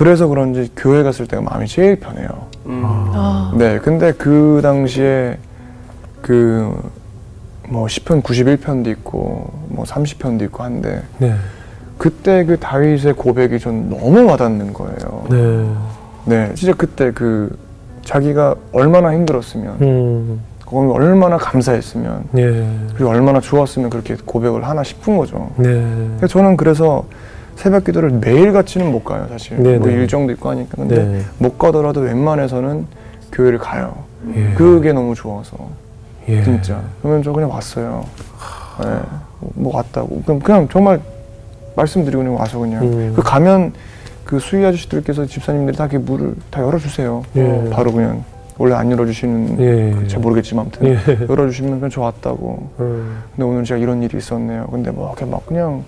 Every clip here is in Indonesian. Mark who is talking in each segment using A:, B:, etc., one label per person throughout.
A: 그래서 그런지 교회 갔을 때가 마음이 제일 편해요. 음. 아. 네, 근데 그 당시에 그 뭐 10편 91편도 있고 뭐 30편도 있고 한데 네. 그때 그 다윗의 고백이 전 너무 와닿는 거예요. 네. 네, 진짜 그때 그 자기가 얼마나 힘들었으면 음. 그 얼마나 감사했으면 예. 그리고 얼마나 좋았으면 그렇게 고백을 하나 싶은 거죠. 네. 저는 그래서 새벽 기도를 매일 같이는 못 가요, 사실. 뭐 네네. 일정도 있고 하니까. 근데 네못 가더라도 웬만해서는 교회를 가요. 예. 그게 너무 좋아서. 예. 진짜. 그러면 저 그냥 왔어요. 하... 예. 네. 뭐 왔다고. 그냥, 그냥 정말 말씀드리고 그냥 와서 그냥. 음. 그 가면 그 수위 아저씨들께서 집사님들이 다 이렇게 물을 다 열어주세요. 예. 바로 그냥. 원래 안 열어주시는 예, 예. 잘 모르겠지만 아무튼 예. 열어주시면 그냥 좋았다고 음. 근데 오늘 제가 이런 일이 있었네요 근데 막 그냥, 막 그냥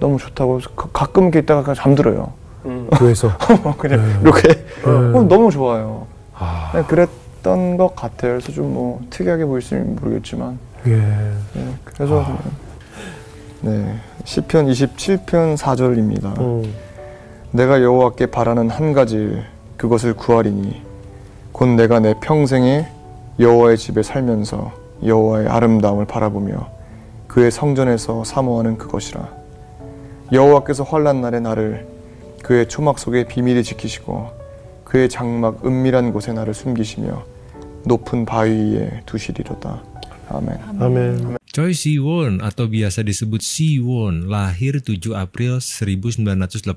A: 너무 좋다고 그 가끔 이렇게 있다가 그냥 잠들어요. 음. 교회에서 뭐 그냥 네. 이렇게 네. 너무 좋아요. 아. 네, 그랬던 것 같아요. 그래서 좀 뭐 특이하게 보일지는 모르겠지만. 예. 네, 그래서 아. 네, 네 시편 27편 4절입니다. 음. 내가 여호와께 바라는 한 가지 그것을 구하리니 곧 내가 내 평생에 여호와의 집에 살면서 여호와의 아름다움을 바라보며 그의 성전에서 사모하는 그것이라. 여호와께서 환란 날에 나를 그의 초막 속에 비밀히 지키시고 그의 장막 은밀한 곳에 나를 숨기시며 높은 바위 위에 두시리로다. 아멘.
B: 아멘. 아멘. Choi Siwon atau biasa disebut Siwon, lahir 7 April 1986,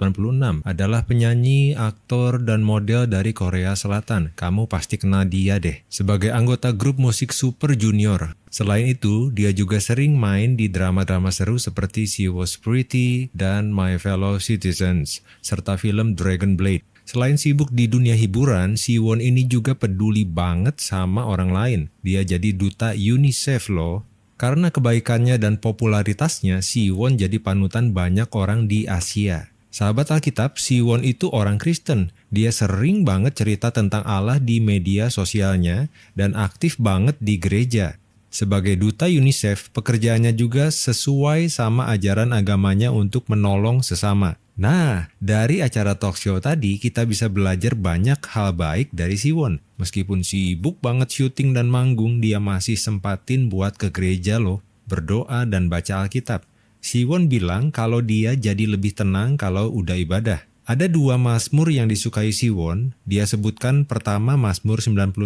B: adalah penyanyi, aktor, dan model dari Korea Selatan. Kamu pasti kenal dia deh. Sebagai anggota grup musik Super Junior, Selain itu, dia juga sering main di drama-drama seru seperti She Was Pretty dan My Fellow Citizens, serta film Dragon Blade. Selain sibuk di dunia hiburan, Siwon ini juga peduli banget sama orang lain. Dia jadi duta UNICEF loh karena kebaikannya dan popularitasnya, Siwon jadi panutan banyak orang di Asia. Sahabat Alkitab, Siwon itu orang Kristen. Dia sering banget cerita tentang Allah di media sosialnya dan aktif banget di gereja. Sebagai duta UNICEF, pekerjaannya juga sesuai sama ajaran agamanya untuk menolong sesama. Nah, dari acara talk show tadi kita bisa belajar banyak hal baik dari Siwon. Meskipun sibuk banget syuting dan manggung, dia masih sempatin buat ke gereja loh, berdoa dan baca Alkitab. Siwon bilang kalau dia jadi lebih tenang kalau udah ibadah. Ada dua Mazmur yang disukai Siwon, dia sebutkan pertama Mazmur 91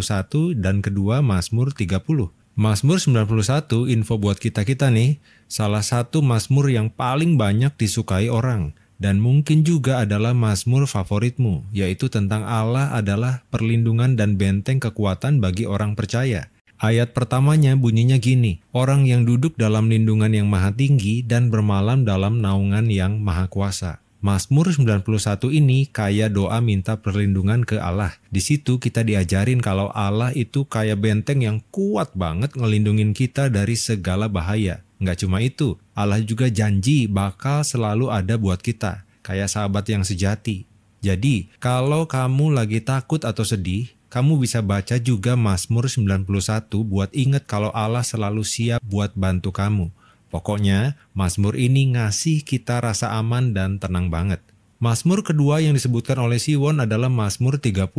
B: dan kedua Mazmur 30. Mazmur 91, info buat kita-kita nih, salah satu Mazmur yang paling banyak disukai orang dan mungkin juga adalah Mazmur favoritmu, yaitu tentang Allah adalah perlindungan dan benteng kekuatan bagi orang percaya. Ayat pertamanya bunyinya gini, orang yang duduk dalam lindungan yang maha tinggi dan bermalam dalam naungan yang maha kuasa. Mazmur 91 ini kaya doa minta perlindungan ke Allah. Di situ kita diajarin kalau Allah itu kaya benteng yang kuat banget ngelindungin kita dari segala bahaya. Nggak cuma itu, Allah juga janji bakal selalu ada buat kita, kayak sahabat yang sejati. Jadi, kalau kamu lagi takut atau sedih, kamu bisa baca juga Mazmur 91 buat ingat kalau Allah selalu siap buat bantu kamu. Pokoknya, Mazmur ini ngasih kita rasa aman dan tenang banget. Mazmur kedua yang disebutkan oleh Siwon adalah Mazmur 30,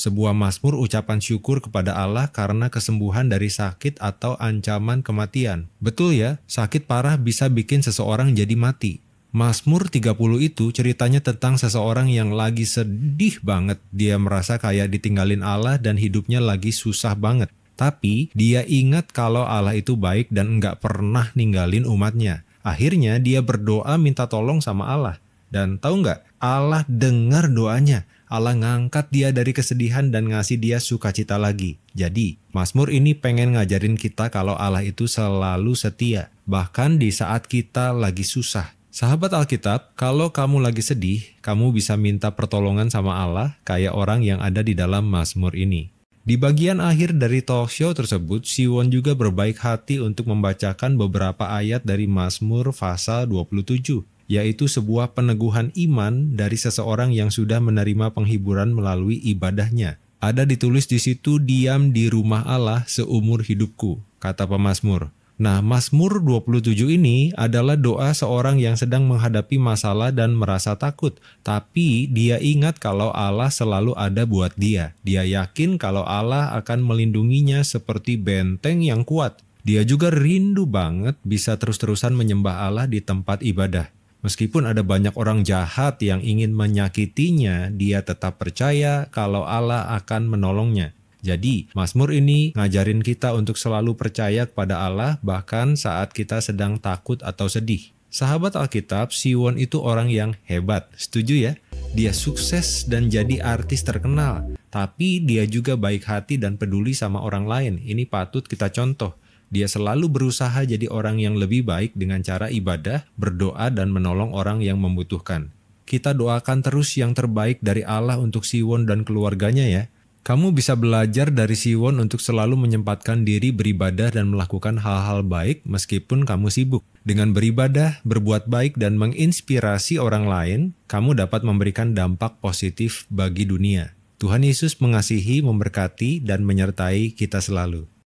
B: sebuah mazmur ucapan syukur kepada Allah karena kesembuhan dari sakit atau ancaman kematian. Betul ya, sakit parah bisa bikin seseorang jadi mati. Mazmur 30 itu ceritanya tentang seseorang yang lagi sedih banget. Dia merasa kayak ditinggalin Allah dan hidupnya lagi susah banget. Tapi dia ingat kalau Allah itu baik dan nggak pernah ninggalin umatnya. Akhirnya dia berdoa minta tolong sama Allah. Dan tahu nggak, Allah dengar doanya. Allah ngangkat dia dari kesedihan dan ngasih dia sukacita lagi. Jadi, Mazmur ini pengen ngajarin kita kalau Allah itu selalu setia. Bahkan di saat kita lagi susah, Sahabat Alkitab, kalau kamu lagi sedih, kamu bisa minta pertolongan sama Allah kayak orang yang ada di dalam Mazmur ini. Di bagian akhir dari talk show tersebut, Siwon juga berbaik hati untuk membacakan beberapa ayat dari Mazmur pasal 27, yaitu sebuah peneguhan iman dari seseorang yang sudah menerima penghiburan melalui ibadahnya. Ada ditulis di situ diam di rumah Allah seumur hidupku, kata pemazmur. Nah, Mazmur 27 ini adalah doa seorang yang sedang menghadapi masalah dan merasa takut, tapi dia ingat kalau Allah selalu ada buat dia. Dia yakin kalau Allah akan melindunginya seperti benteng yang kuat. Dia juga rindu banget bisa terus-terusan menyembah Allah di tempat ibadah. Meskipun ada banyak orang jahat yang ingin menyakitinya, dia tetap percaya kalau Allah akan menolongnya. Jadi, Mazmur ini ngajarin kita untuk selalu percaya kepada Allah bahkan saat kita sedang takut atau sedih. Sahabat Alkitab, Siwon itu orang yang hebat. Setuju ya? Dia sukses dan jadi artis terkenal, tapi dia juga baik hati dan peduli sama orang lain. Ini patut kita contoh. Dia selalu berusaha jadi orang yang lebih baik dengan cara ibadah, berdoa, dan menolong orang yang membutuhkan. Kita doakan terus yang terbaik dari Allah untuk Siwon dan keluarganya, ya. Kamu bisa belajar dari Siwon untuk selalu menyempatkan diri beribadah dan melakukan hal-hal baik meskipun kamu sibuk. Dengan beribadah, berbuat baik, dan menginspirasi orang lain, kamu dapat memberikan dampak positif bagi dunia. Tuhan Yesus mengasihi, memberkati, dan menyertai kita selalu.